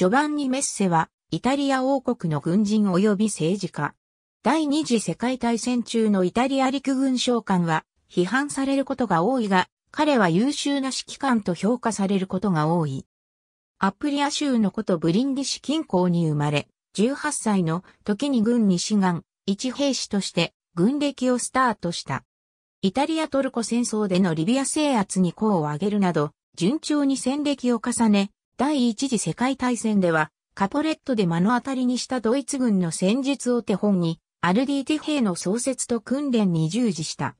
ジョバンニ・メッセは、イタリア王国の軍人及び政治家。第二次世界大戦中のイタリア陸軍将官は、批判されることが多いが、彼は優秀な指揮官と評価されることが多い。アプリア州のことブリンディ市近郊に生まれ、18歳の時に軍に志願、一兵士として軍歴をスタートした。イタリアトルコ戦争でのリビア制圧に功を挙げるなど、順調に戦歴を重ね、第一次世界大戦では、カポレットで目の当たりにしたドイツ軍の戦術を手本に、アルディーティ兵の創設と訓練に従事した。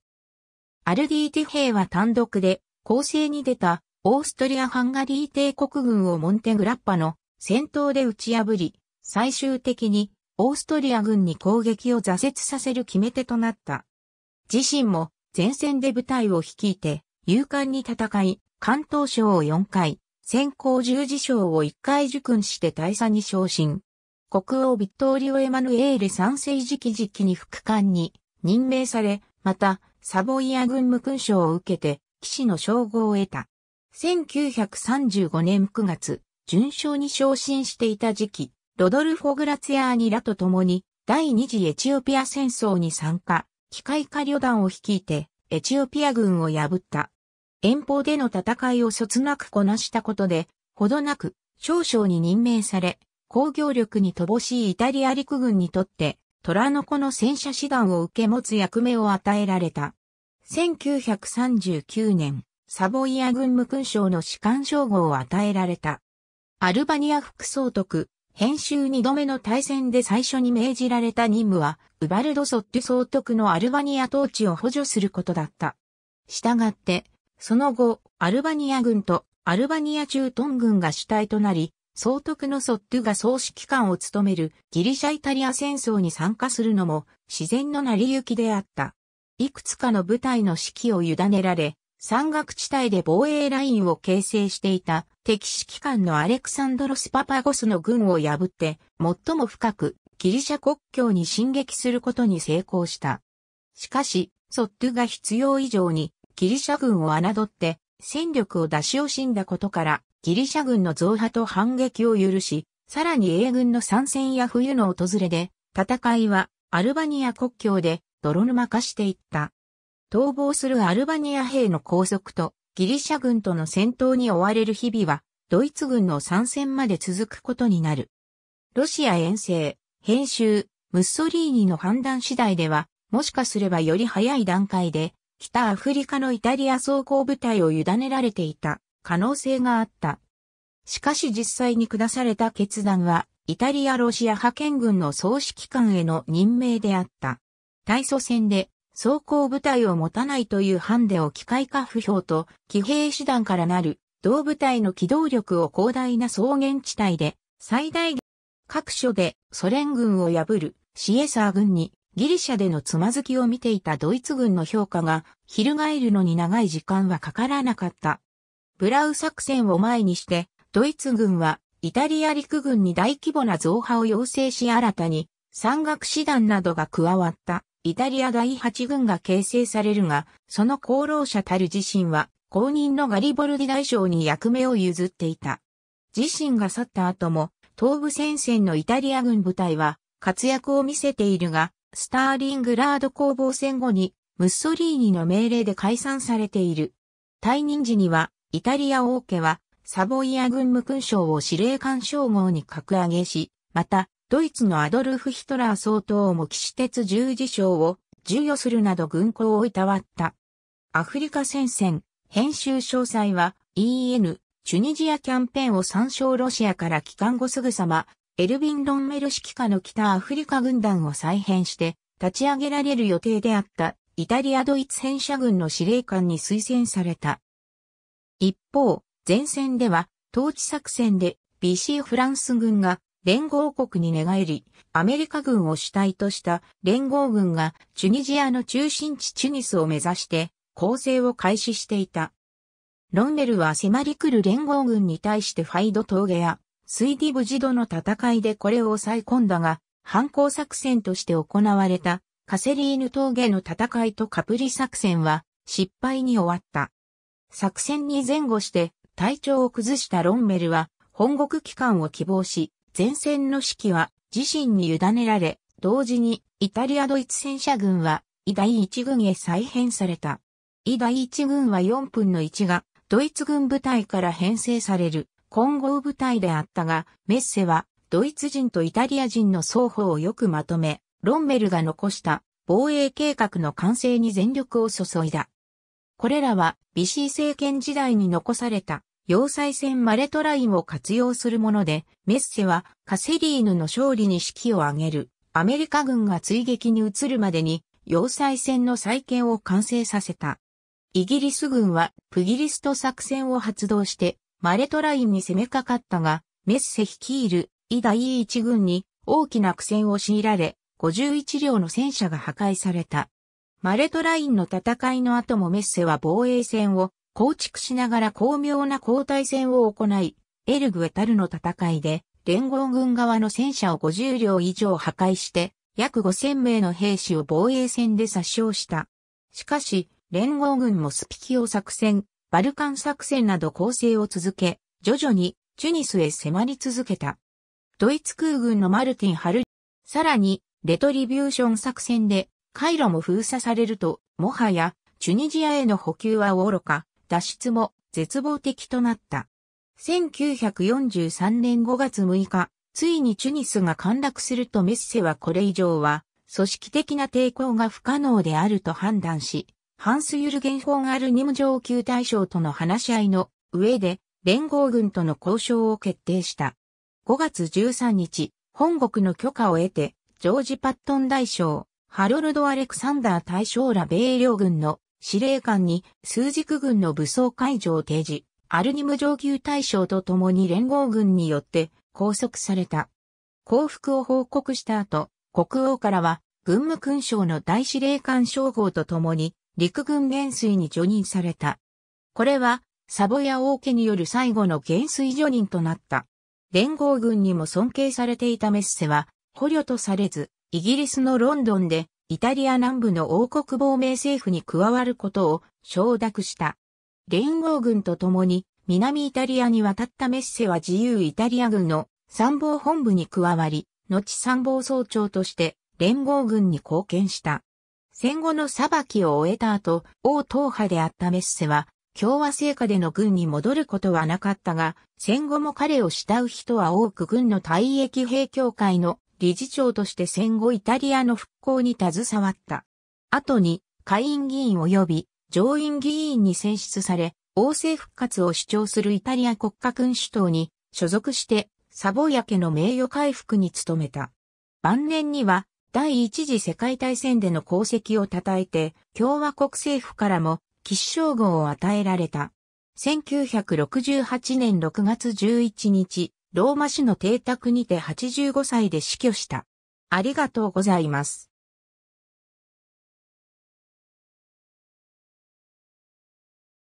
アルディーティ兵は単独で、攻勢に出た、オーストリア・ハンガリー帝国軍をモンテグラッパの戦闘で打ち破り、最終的にオーストリア軍に攻撃を挫折させる決め手となった。自身も前線で部隊を率いて勇敢に戦い、関東省を4回、先行十字章を一回受訓して大佐に昇進。国王ビットーリオ・エマヌエーレ三世時期時期に副官に任命され、また、サボイア軍務勲章を受けて、騎士の称号を得た。1935年9月、準将に昇進していた時期、ロドルフォ・グラツヤーニらと共に、第二次エチオピア戦争に参加、機械化旅団を率いて、エチオピア軍を破った。遠方での戦いをそつなくこなしたことで、ほどなく、少将に任命され、工業力に乏しいイタリア陸軍にとって、虎の子の戦車師団を受け持つ役目を与えられた。1939年、サボイア軍務勲章の士官称号を与えられた。アルバニア副総督、編集二度目の大戦で最初に命じられた任務は、ウバルド・ソット総督のアルバニア統治を補助することだった。したがって、その後、アルバニア軍とアルバニア中東軍が主体となり、総督のソットゥが総指揮官を務めるギリシャ・イタリア戦争に参加するのも自然の成り行きであった。いくつかの部隊の指揮を委ねられ、山岳地帯で防衛ラインを形成していた敵指揮官のアレクサンドロス・パパゴスの軍を破って最も深くギリシャ国境に進撃することに成功した。しかし、ソットゥが必要以上にギリシャ軍を侮って戦力を出し惜しんだことからギリシャ軍の増派と反撃を許し、さらに英軍の参戦や冬の訪れで戦いはアルバニア国境で泥沼化していった。逃亡するアルバニア兵の拘束とギリシャ軍との戦闘に追われる日々はドイツ軍の参戦まで続くことになる。ロシア遠征、編集、ムッソリーニの判断次第では、もしかすればより早い段階で、北アフリカのイタリア装甲部隊を委ねられていた可能性があった。しかし実際に下された決断は、イタリア・ロシア派遣軍の総指揮官への任命であった。大祖戦で装甲部隊を持たないというハンデを機械化不評と騎兵手団からなる同部隊の機動力を広大な草原地帯で最大限各所でソ連軍を破るシエサー軍にギリシャでのつまずきを見ていたドイツ軍の評価が、翻るのに長い時間はかからなかった。ブラウ作戦を前にして、ドイツ軍は、イタリア陸軍に大規模な増派を要請し新たに、山岳師団などが加わった、イタリア第8軍が形成されるが、その功労者たる自身は、公認のガリボルディ大将に役目を譲っていた。自身が去った後も、東部戦線のイタリア軍部隊は活躍を見せているが、スターリングラード攻防戦後に、ムッソリーニの命令で解散されている。退任時には、イタリア王家は、サボイア軍務勲章を司令官称号に格上げし、また、ドイツのアドルフ・ヒトラー総統も騎士鉄十字章を授与するなど軍港をいたわった。アフリカ戦線、編集詳細は EN、チュニジアキャンペーンを参照ロシアから帰還後すぐさま、エルヴィン・ロンメル指揮下の北アフリカ軍団を再編して立ち上げられる予定であったイタリアドイツ編車軍の司令官に推薦された。一方、前線では統治作戦で BC フランス軍が連合国に寝返り、アメリカ軍を主体とした連合軍がチュニジアの中心地チュニスを目指して攻勢を開始していた。ロンメルは迫り来る連合軍に対してファイド峠や水ディブジドの戦いでこれを抑え込んだが、反抗作戦として行われたカセリーヌ峠の戦いとカプリ作戦は失敗に終わった。作戦に前後して体調を崩したロンメルは本国機関を希望し、前線の指揮は自身に委ねられ、同時にイタリアドイツ戦車軍はイ第一軍へ再編された。イ第一軍は4分の1がドイツ軍部隊から編成される。混合部隊であったが、メッセはドイツ人とイタリア人の双方をよくまとめ、ロンメルが残した防衛計画の完成に全力を注いだ。これらは、ビシー政権時代に残された、要塞戦マレトラインを活用するもので、メッセはカセリーヌの勝利に指揮を挙げる。アメリカ軍が追撃に移るまでに、要塞戦の再建を完成させた。イギリス軍は、プギリスト作戦を発動して、マレトラインに攻めかかったが、メッセ率いる、イ第一軍に大きな苦戦を強いられ、51両の戦車が破壊された。マレトラインの戦いの後もメッセは防衛戦を構築しながら巧妙な交代戦を行い、エルグエタルの戦いで連合軍側の戦車を50両以上破壊して、約5000名の兵士を防衛戦で殺傷した。しかし、連合軍もスピキオ作戦、バルカン作戦など攻勢を続け、徐々にチュニスへ迫り続けた。ドイツ空軍のマルティン・ハル、さらに、レトリビューション作戦で、回路も封鎖されると、もはや、チュニジアへの補給は愚か、脱出も絶望的となった。1943年5月6日、ついにチュニスが陥落するとメッセはこれ以上は、組織的な抵抗が不可能であると判断し、ハンス・ユルゲン・フォン・アルニム上級大将との話し合いの上で、連合軍との交渉を決定した。5月13日、本国の許可を得て、ジョージ・パットン大将、ハロルド・アレクサンダー大将ら米領軍の司令官に数軸軍の武装解除を提示、アルニム上級大将と共に連合軍によって拘束された。降伏を報告した後、国王からは、軍務勲章の大司令官称号とともに、陸軍元帥に除任された。これは、サボや王家による最後の元帥除任となった。連合軍にも尊敬されていたメッセは、捕虜とされず、イギリスのロンドンで、イタリア南部の王国亡命政府に加わることを承諾した。連合軍と共に南イタリアに渡ったメッセは自由イタリア軍の参謀本部に加わり、後参謀総長として連合軍に貢献した。戦後の裁きを終えた後、王党派であったメッセは、共和制下での軍に戻ることはなかったが、戦後も彼を慕う人は多く軍の退役兵協会の理事長として戦後イタリアの復興に携わった。後に、下院議員及び上院議員に選出され、王政復活を主張するイタリア国家君主党に所属して、サボヤ家の名誉回復に努めた。晩年には、第一次世界大戦での功績を称えて、共和国政府からも、騎士称号を与えられた。1968年6月11日、ローマ市の邸宅にて85歳で死去した。ありがとうございます。